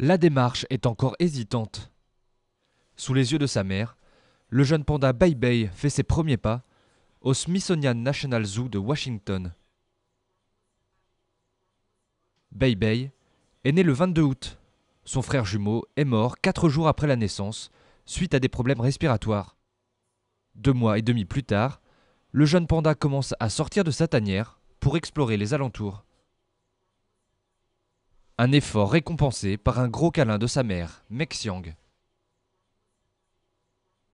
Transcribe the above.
La démarche est encore hésitante. Sous les yeux de sa mère, le jeune panda Bei Bei fait ses premiers pas au Smithsonian National Zoo de Washington. Bei Bei est né le 22 août. Son frère jumeau est mort quatre jours après la naissance suite à des problèmes respiratoires. Deux mois et demi plus tard, le jeune panda commence à sortir de sa tanière pour explorer les alentours. Un effort récompensé par un gros câlin de sa mère, Mexiang.